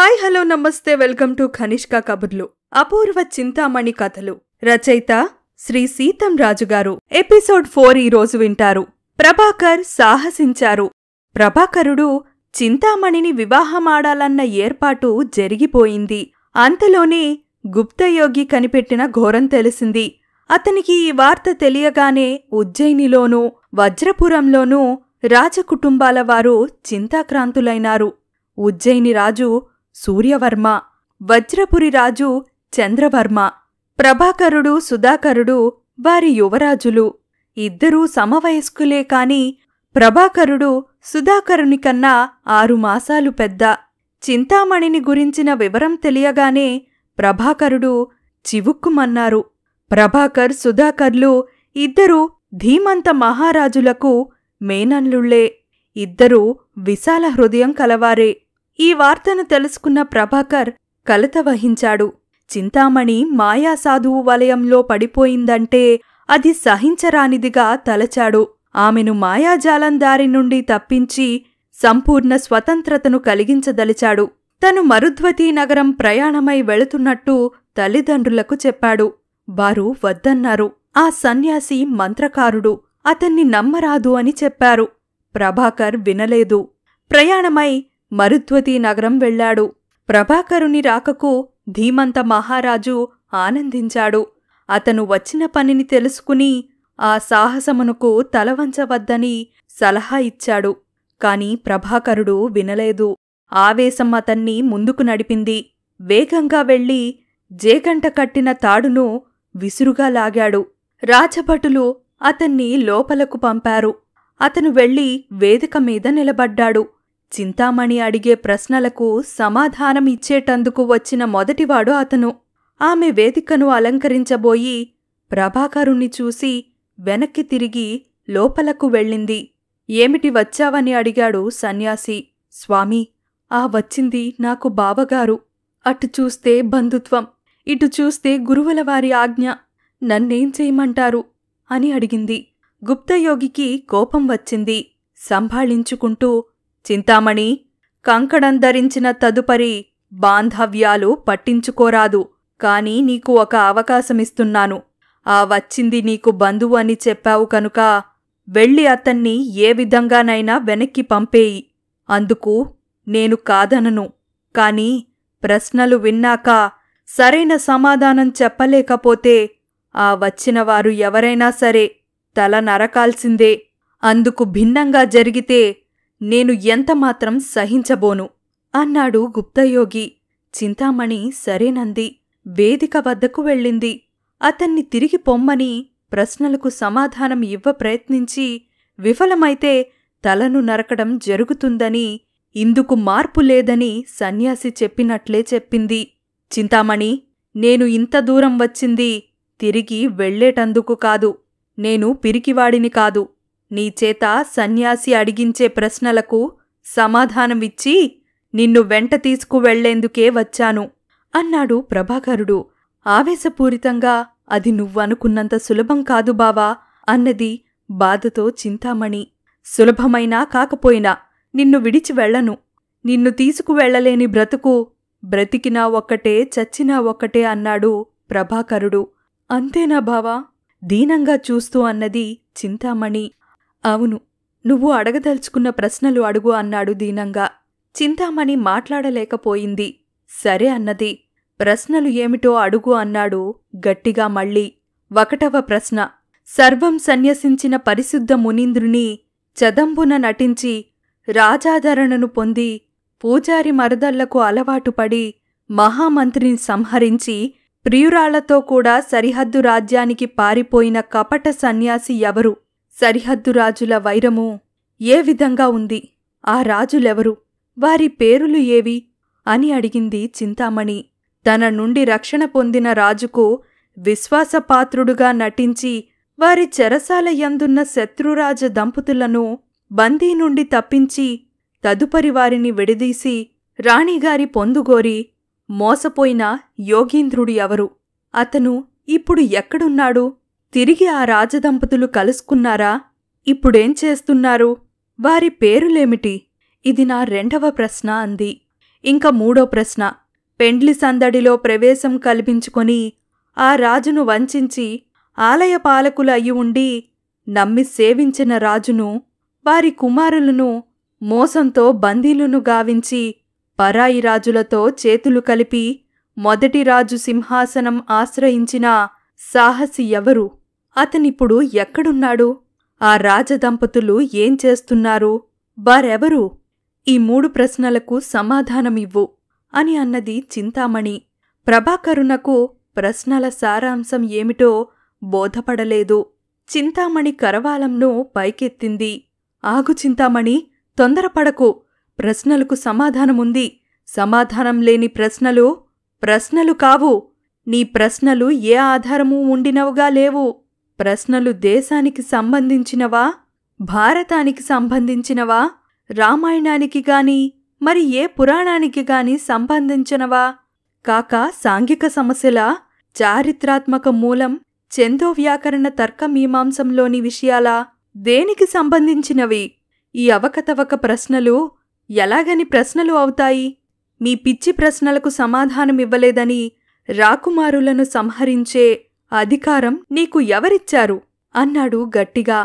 hi hello namaste welcome to Khanishka Kaburlu Apoorva Chintamani కథలు రచయిత శ్రీ సీతం రాజుగారు ఎపిసోడ్ ఫోర్ ఈరోజు వింటారు ప్రభాకర్ సాహసించారు ప్రభాకరుడు చింతామణిని వివాహమాడాలన్న ఏర్పాటు జరిగిపోయింది అంతలోనే గుప్తయోగి కనిపెట్టిన ఘోరం తెలిసింది అతనికి ఈ వార్త తెలియగానే ఉజ్జయినిలోనూ వజ్రపురంలోనూ రాజకుటుంబాల వారు చింతాక్రాంతులైనారు ఉజ్జయిని రాజు సూర్యవర్మ వజ్రపురిరాజు చంద్రవర్మ ప్రభాకరుడు సుధాకరుడు వారి యువరాజులు ఇద్దరూ సమవయస్కులే కాని ప్రభాకరుడు సుధాకరుని కన్నా ఆరు మాసాలు పెద్ద చింతామణిని గురించిన వివరం తెలియగానే ప్రభాకరుడు చివుక్కుమన్నారు ప్రభాకర్ సుధాకర్లు ఇద్దరూ ధీమంత మహారాజులకు మేనల్లుళ్లే ఇద్దరూ విశాల హృదయం కలవారే ఈ వార్తను తెలుసుకున్న ప్రభాకర్ కలత వహించాడు చింతామణి మాయాసాధువు వలయంలో పడిపోయిందంటే అది సహించరానిదిగా తలచాడు ఆమెను మాయాజాలం దారి నుండి తప్పించి సంపూర్ణ స్వతంత్రతను కలిగించదలిచాడు తను మరుధ్వతి నగరం ప్రయాణమై వెళుతున్నట్టు తల్లిదండ్రులకు చెప్పాడు వారు వద్దన్నారు ఆ సన్యాసి మంత్రకారుడు అతన్ని నమ్మరాదు అని చెప్పారు ప్రభాకర్ వినలేదు ప్రయాణమై మరుత్వతి నగరం వెళ్లాడు ప్రభాకరుని రాకకు ధీమంత మహారాజు ఆనందించాడు అతను వచ్చిన పనిని తెలుసుకుని ఆ సాహసమునకు తలవంచవద్దని సలహా ఇచ్చాడు కాని ప్రభాకరుడు వినలేదు ఆవేశం అతన్ని ముందుకు నడిపింది వేగంగా వెళ్లి జేగంట కట్టిన తాడును విసురుగా లాగాడు రాజభటులు అతన్ని లోపలకు పంపారు అతను వెళ్లి వేదిక మీద నిలబడ్డాడు చింతామణి అడిగే ప్రశ్నలకు సమాధానం ఇచ్చేటందుకు వచ్చిన మొదటివాడు అతను ఆమె వేదికను అలంకరించబోయి ప్రభాకరుణ్ణి చూసి వెనక్కి తిరిగి లోపలకు వెళ్ళింది ఏమిటి వచ్చావని అడిగాడు సన్యాసి స్వామి ఆ వచ్చింది నాకు బావగారు అటు చూస్తే బంధుత్వం ఇటు చూస్తే గురువులవారి ఆజ్ఞ నన్నేం చేయమంటారు అని అడిగింది గుప్తయోగికి కోపం వచ్చింది సంభాళించుకుంటూ చింతామణి కంకణం ధరించిన తదుపరి బాంధవ్యాలు పట్టించుకోరాదు కాని నీకు ఒక అవకాశమిస్తున్నాను ఆ వచ్చింది నీకు బంధువు అని చెప్పావు కనుక వెళ్ళి అతన్ని ఏ విధంగానైనా వెనక్కి పంపేయి అందుకు నేను కాదనను కాని ప్రశ్నలు విన్నాక సరైన సమాధానం చెప్పలేకపోతే ఆ వచ్చినవారు ఎవరైనా సరే తల నరకాల్సిందే అందుకు భిన్నంగా జరిగితే నేను ఎంతమాత్రం సహించబోను అన్నాడు గుప్తయోగి చింతామణి సరేనంది వేదిక వద్దకు వెళ్ళింది అతన్ని తిరిగి పొమ్మని ప్రశ్నలకు సమాధానం ఇవ్వ ప్రయత్నించి విఫలమైతే తలను నరకడం జరుగుతుందని ఇందుకు మార్పు లేదని సన్యాసి చెప్పినట్లే చెప్పింది చింతామణి నేను ఇంత దూరం వచ్చింది తిరిగి వెళ్లేటందుకు కాదు నేను పిరికివాడిని కాదు నీచేత సన్యాసి అడిగించే ప్రశ్నలకు సమాధానమిచ్చి నిన్ను వెంట తీసుకువెళ్లేందుకే వచ్చాను అన్నాడు ప్రభాకరుడు ఆవేశపూరితంగా అది నువ్వనుకున్నంత సులభం కాదు బావా అన్నది బాధతో చింతామణి సులభమైనా కాకపోయినా నిన్ను విడిచి వెళ్లను నిన్ను తీసుకువెళ్లలేని బ్రతుకు బ్రతికినా ఒక్కటే చచ్చినా ఒక్కటే అన్నాడు ప్రభాకరుడు అంతేనా బావా దీనంగా చూస్తూ అన్నది చింతామణి అవును నువ్వు అడగదలుచుకున్న ప్రశ్నలు అడుగు అన్నాడు దీనంగా చింతామణి మాట్లాడలేకపోయింది సరే అన్నది ప్రశ్నలు ఏమిటో అడుగు అన్నాడు గట్టిగా మళ్ళీ ఒకటవ ప్రశ్న సర్వం సన్యసించిన పరిశుద్ధ మునీంద్రుని చదంబున నటించి రాజాధరణను పొంది పూజారి మరదళ్లకు అలవాటుపడి మహామంత్రిని సంహరించి ప్రియురాళ్లతో కూడా సరిహద్దు రాజ్యానికి పారిపోయిన కపట సన్యాసి ఎవరు సరిహద్దు రాజుల వైరము ఏ విధంగా ఉంది ఆ రాజులెవరు వారి పేరులు ఏవి అని అడిగింది చింతామణి తన నుండి రక్షణ పొందిన రాజుకు విశ్వాసపాత్రుడుగా నటించి వారి చెరసాల యందున్న శత్రురాజ దంపతులను బందీ నుండి తప్పించి తదుపరి వారిని విడదీసి రాణిగారి పొందుగోరి మోసపోయిన యోగీంద్రుడు ఎవరు అతను ఇప్పుడు ఎక్కడున్నాడు తిరిగి ఆ రాజదంపతులు కలుసుకున్నారా ఇప్పుడేం చేస్తున్నారు వారి పేరులేమిటి ఇది నా రెండవ ప్రశ్న అంది ఇంకా మూడో ప్రశ్న పెండ్లి సందడిలో ప్రవేశం కల్పించుకొని ఆ రాజును వంచించి ఆలయ పాలకులు అయి ఉండి నమ్మి సేవించిన రాజును వారి కుమారులను మోసంతో బందీలును గావించి పరాయి రాజులతో చేతులు కలిపి మొదటి రాజు సింహాసనం ఆశ్రయించిన సాహసి ఎవరు అతనిప్పుడు ఎక్కడున్నాడు ఆ రాజదంపతులు ఏం చేస్తున్నారు వారెవరు ఈ మూడు ప్రశ్నలకు సమాధానమివ్వు అని అన్నది చింతామణి ప్రభాకరునకు ప్రశ్నల సారాంశం ఏమిటో బోధపడలేదు చింతామణి కరవాలంను పైకెత్తింది ఆగు చింతామణి తొందరపడకు ప్రశ్నలకు సమాధానముంది సమాధానం లేని ప్రశ్నలు ప్రశ్నలు కావు నీ ప్రశ్నలు ఏ ఆధారమూ ఉండినవుగా లేవు ప్రశ్నలు దేశానికి సంబంధించినవా భారతానికి సంబంధించినవా రామాయణానికి గాని మరి ఏ పురాణానికి గాని సంబంధించినవా కాక సాంఘిక సమస్యల చారిత్రాత్మక మూలం చందో వ్యాకరణ తర్కమీమాంసంలోని విషయాల దేనికి సంబంధించినవి ఈ అవకతవక ప్రశ్నలు ఎలాగని ప్రశ్నలు అవుతాయి మీ పిచ్చి ప్రశ్నలకు సమాధానమివ్వలేదని రాకుమారులను సంహరించే అధికారం నీకు ఎవరిచ్చారు అన్నాడు గట్టిగా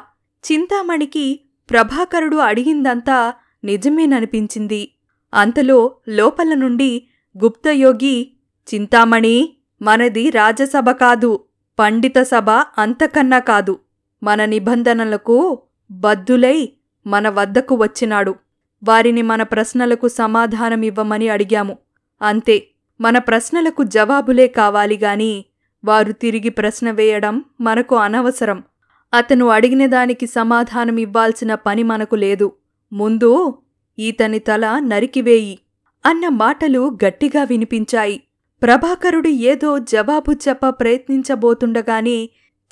చింతామణికి ప్రభాకరుడు అడిగిందంతా నిజమేననిపించింది అంతలో లోపల నుండి గుప్తయోగి చింతామణి మనది రాజసభ కాదు పండిత సభ అంతకన్నా కాదు మన నిబంధనలకు బద్దులై మన వద్దకు వచ్చినాడు వారిని మన ప్రశ్నలకు సమాధానమివ్వమని అడిగాము అంతే మన ప్రశ్నలకు జవాబులే కావాలిగాని వారు తిరిగి ప్రశ్న వేయడం మనకు అనవసరం అతను అడిగిన దానికి సమాధానం ఇవ్వాల్సిన పని మనకు లేదు ముందు ఈతని తల నరికివేయి అన్న మాటలు గట్టిగా వినిపించాయి ప్రభాకరుడు ఏదో జవాబు చెప్ప ప్రయత్నించబోతుండగానే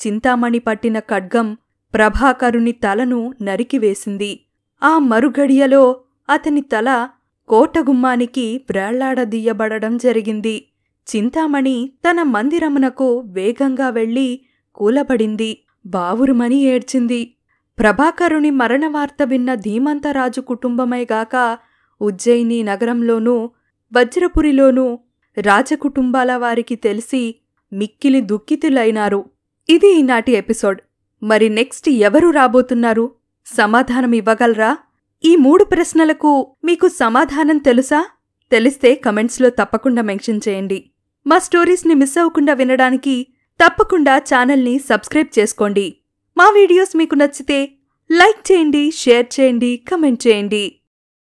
చింతామణి పట్టిన ఖడ్గం ప్రభాకరుని తలను నరికివేసింది ఆ మరుగడియలో అతని తల కోటగుమ్మానికి వ్రేళ్లాడదీయబడడం జరిగింది చింతామణి తన మందిరమునకు వేగంగా వెళ్ళి కూలబడింది బావురుమని ఏడ్చింది ప్రభాకరుని మరణవార్త విన్న ధీమంతరాజు కుటుంబమేగాక ఉజ్జయిని నగరంలోనూ వజ్రపురిలోనూ రాజకుటుంబాల వారికి తెలిసి మిక్కిలి దుఃఖితులైనారు ఇది ఈనాటి ఎపిసోడ్ మరి నెక్స్ట్ ఎవరు రాబోతున్నారు సమాధానం ఇవ్వగలరా ఈ మూడు ప్రశ్నలకు మీకు సమాధానం తెలుసా తెలిస్తే కమెంట్స్లో తప్పకుండా మెన్షన్ చేయండి మా స్టోరీస్ని మిస్ అవ్వకుండా వినడానికి తప్పకుండా ఛానల్ని సబ్స్క్రైబ్ చేసుకోండి మా వీడియోస్ మీకు నచ్చితే లైక్ చేయండి షేర్ చేయండి కమెంట్ చేయండి